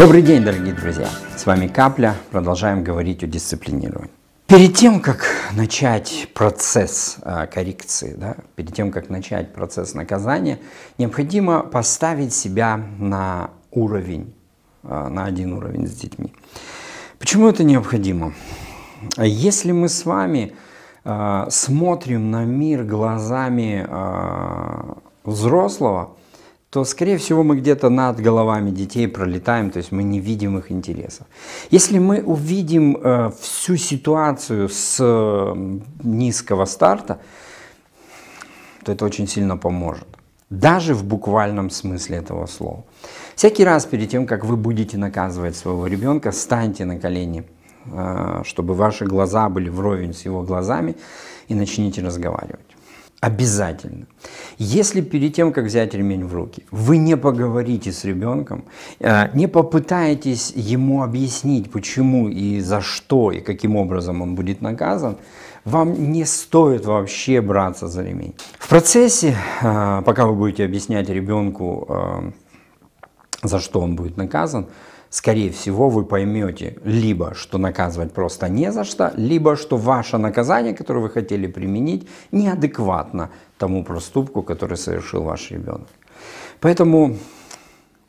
Добрый день, дорогие друзья! С вами Капля. Продолжаем говорить о дисциплинировании. Перед тем, как начать процесс э, коррекции, да, перед тем, как начать процесс наказания, необходимо поставить себя на уровень, э, на один уровень с детьми. Почему это необходимо? Если мы с вами э, смотрим на мир глазами э, взрослого, то, скорее всего, мы где-то над головами детей пролетаем, то есть мы не видим их интересов. Если мы увидим э, всю ситуацию с э, низкого старта, то это очень сильно поможет. Даже в буквальном смысле этого слова. Всякий раз перед тем, как вы будете наказывать своего ребенка, станьте на колени, э, чтобы ваши глаза были вровень с его глазами, и начните разговаривать. Обязательно. Если перед тем, как взять ремень в руки, вы не поговорите с ребенком, э, не попытаетесь ему объяснить, почему и за что, и каким образом он будет наказан, вам не стоит вообще браться за ремень. В процессе, э, пока вы будете объяснять ребенку, э, за что он будет наказан, скорее всего, вы поймете либо, что наказывать просто не за что, либо, что ваше наказание, которое вы хотели применить, неадекватно тому проступку, который совершил ваш ребенок. Поэтому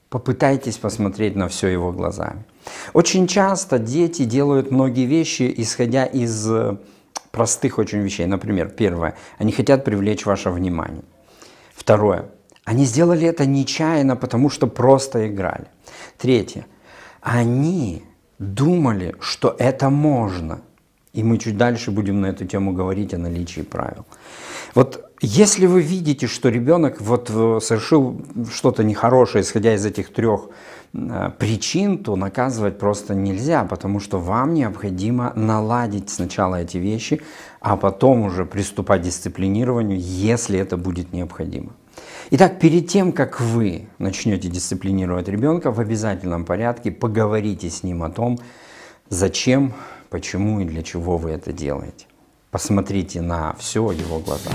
попытайтесь посмотреть на все его глазами. Очень часто дети делают многие вещи, исходя из э, простых очень вещей. Например, первое, они хотят привлечь ваше внимание. Второе, они сделали это нечаянно, потому что просто играли. Третье, они думали, что это можно. И мы чуть дальше будем на эту тему говорить о наличии правил. Вот если вы видите, что ребенок вот э, совершил что-то нехорошее, исходя из этих трех э, причин, то наказывать просто нельзя, потому что вам необходимо наладить сначала эти вещи, а потом уже приступать к дисциплинированию, если это будет необходимо. Итак, перед тем, как вы начнете дисциплинировать ребенка, в обязательном порядке поговорите с ним о том, зачем, почему и для чего вы это делаете. Посмотрите на все его глаза.